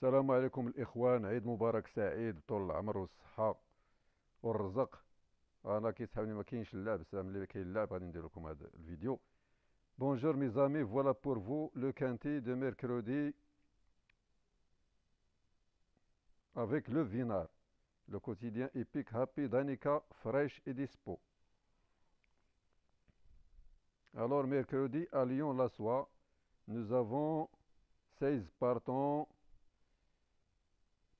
Salam alaikum الإخوان عيد Aid سعيد طول العمر والصحة والرزق أنا كيسحابني ما كاينش اللعب الساعة ملي كاين اللعب غادي ندير لكم هذا الفيديو Bonjour mes amis, voilà pour vous le quintet de mercredi avec le Vinar, le quotidien épique Happy Danica, fraîche et dispo. Alors mercredi à Lyon-la-Soie, nous avons 16 partants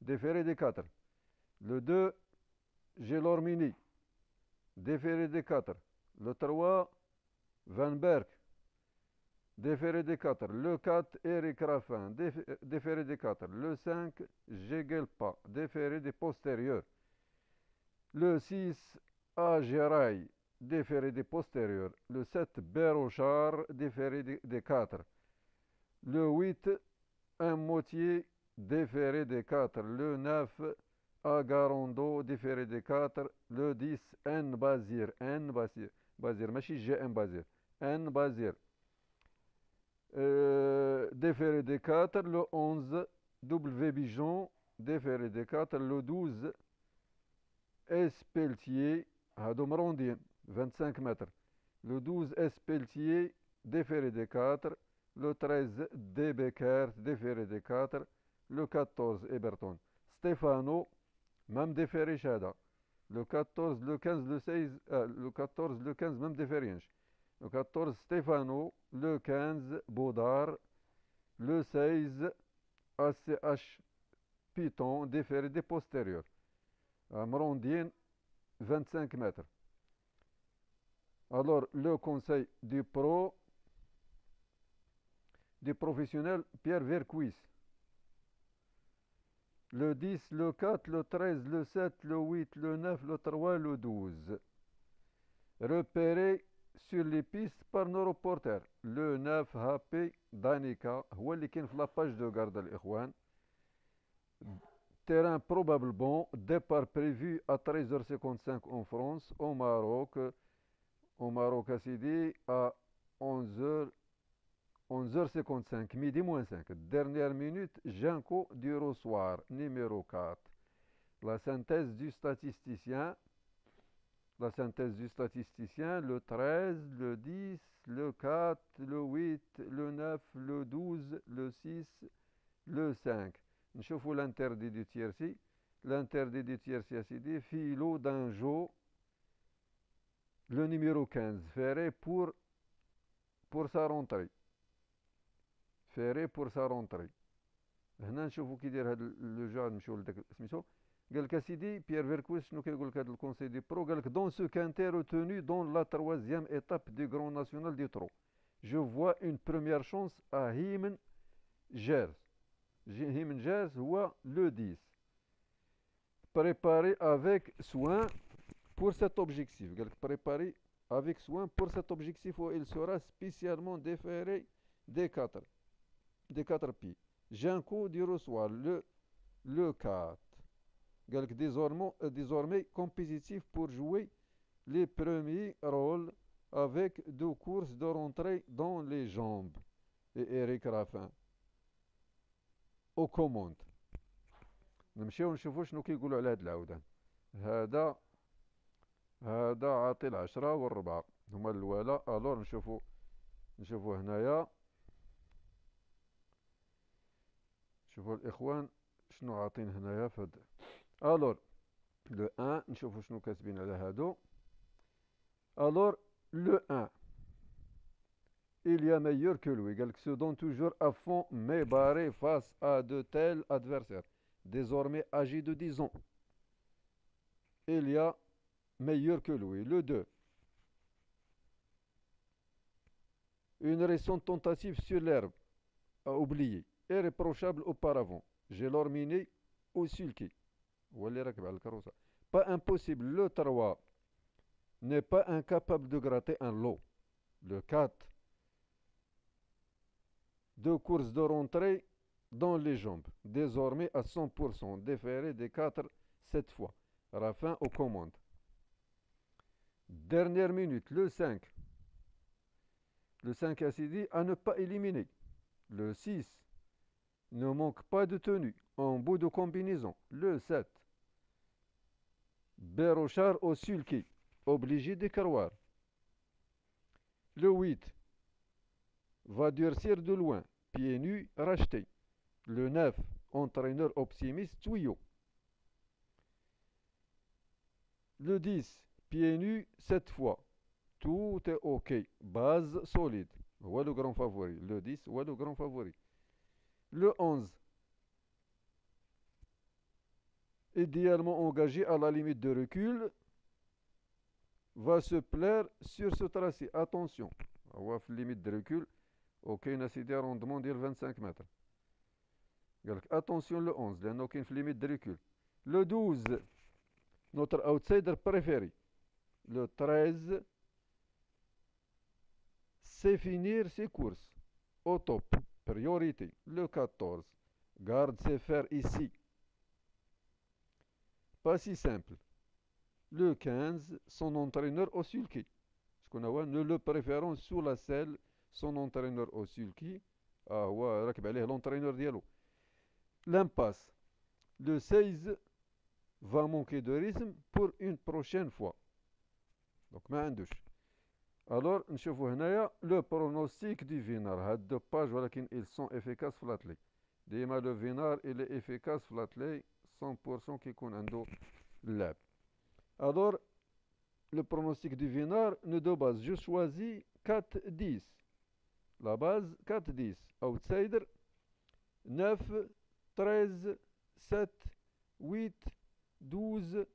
déféré des 4. Le 2, Gélormini, déféré des 4. Le 3, Van Berg, déféré des 4. Le 4, Eric Raffin, déféré des quatre Le 5, Jegelpa, déféré des postérieurs. Le 6, A. déféré des postérieurs. Le 7, berrochard déféré des 4. Le 8, un motier déféré des 4, le 9 Agarondo, déféré des 4, le 10 N Bazir, N Bazir, Bazir, GM Bazir, N Bazir. Euh, déféré des 4, le 11 W Bijon, déféré des 4, le 12 S peltier Rondien, 25 mètres. Le 12 S peltier déféré des 4, le 13 D Becker, déféré des 4, le 14 Eberton. Stefano même déféré Chada le 14 le 15 le 16 euh, le 14 le 15 même déféré hein. le 14 Stefano le 15 Baudard le 16 ACH Python déféré des postérieurs 25 mètres alors le conseil du pro du professionnel Pierre Vercuis le 10, le 4, le 13, le 7, le 8, le 9, le 3, le 12. Repéré sur les pistes par nos reporters. Le 9 HP Danica, هو اللي de page لاباج Terrain probablement, départ prévu à 13h55 en France, au Maroc, au Maroc à à 11h 11h55, midi moins 5. Dernière minute, Janko du Rossoir, numéro 4. La synthèse du statisticien. La synthèse du statisticien, le 13, le 10, le 4, le 8, le 9, le 12, le 6, le 5. Nous chauffons l'interdit du tierci. L'interdit du tierci acidé, philo d'un Le numéro 15, ferré pour, pour sa rentrée. Ferré pour sa rentrée. Je vous disais que le Jean-Michel, il y a un peu de temps. Pierre Verkouis, je vous disais que Conseil des Pro, dans ce qu'il était retenu dans la troisième étape du Grand National du Tron, je vois une première chance à Hymen Gers. Hymen Gers, je vois le 10. Préparer avec soin pour cet objectif. Préparer avec soin pour cet objectif où il sera spécialement déféré des 4 des 4 pi. J'ai un du reçoit le, le 4. Désormais, euh, désormais compétitif pour jouer les premiers rôles avec deux courses de rentrée dans les jambes. Et Eric Raffin. Aux commandes. ce نشوفو شنو كيقولوا على هذا هذا عاطي هما الوالا نشوفو نشوفو هنايا Alors, le 1 il y a meilleur que lui. Quelqu'un se donne toujours à fond, mais barré face à de tels adversaires, désormais âgé de 10 ans. Il y a meilleur que lui. Le 2. Une récente tentative sur l'herbe a oublié irréprochable auparavant. J'ai au sulki. Pas impossible. Le 3 n'est pas incapable de gratter un lot. Le 4, deux courses de rentrée dans les jambes, désormais à 100%, déféré des 4 cette fois. Raffin aux commandes. Dernière minute, le 5. Le 5 a dit à ne pas éliminer. Le 6, ne manque pas de tenue, en bout de combinaison. Le 7. berrochard au sulky, obligé de carroir. Le 8. Va durcir de loin, pieds nus, racheté. Le 9. Entraîneur optimiste, tuyau. Le 10. Pieds nus, 7 fois. Tout est OK. Base solide. Voilà le grand favori. Le 10, voilà le grand favori le 11. Idéalement engagé à la limite de recul, va se plaire sur ce tracé. Attention, à limite de recul, ok, on a rendement de 25 mètres. Attention le 11, a aucune limite de recul. Le 12, notre outsider préféré. Le 13, c'est finir ses courses au top. Priorité, le 14. Garde ses fers ici. Pas si simple. Le 15, son entraîneur au sulky. Ce qu'on a, nous le préférons sur la selle, son entraîneur au sulky. Ah ouais, l'entraîneur diallo. L'impasse. Le 16 va manquer de rythme pour une prochaine fois. Donc, ma douche. Alors, nous le pronostic du vinard. Il deux pages qui sont efficaces flatlés. Le il est efficace flatlés. 100% qui est Alors, le pronostic du vénard, nous base. deux bases. Je choisis 4, 10. La base, 4, 10. Outsider, 9, 13, 7, 8, 12,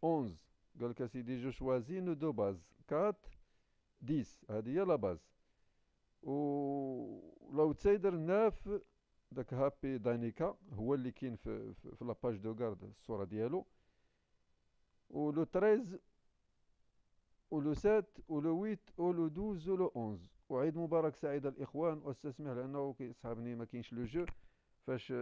11. قالك لك سيدي جو شوازي نو دو باز كات ديس هذه هي لا باز و لو تسيدر ناف داك هابي دانيكا هو اللي كاين في, في, في لاباج دو غارد الصوره ديالو و لو 13 و لو 7 و لو 8 و لو 12 و لو 11 وعيد مبارك سعيد الاخوان واستسمح لانه كيصحابني ما كاينش لو جو فاش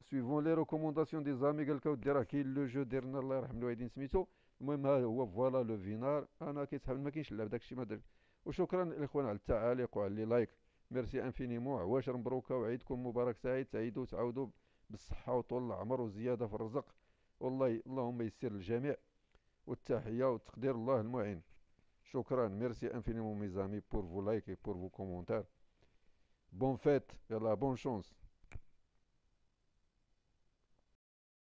سويفون لي ريكومونداسيون دي زامي قالك ودي راه كاين لو جو ديرنا الله يرحم الوالدين سميتو المهم ها هو فوالا لو فينار انا كيتحمل ما كاينش لا داك الشيء ما درت وشكرا الاخوان على التعاليق وعلى اللي لايك ميرسي انفينيمو عواشر مبروكه وعيدكم مبارك سعيد تعيدوا تعاودوا بالصحه وطول العمر وزياده في الرزق والله اللهم يسر الجميع والتحيه وتقدير الله المعين شكرا ميرسي انفينيمو ميزامي بور فو لايك بور فو كومونتير بون فيت يلا بون شونس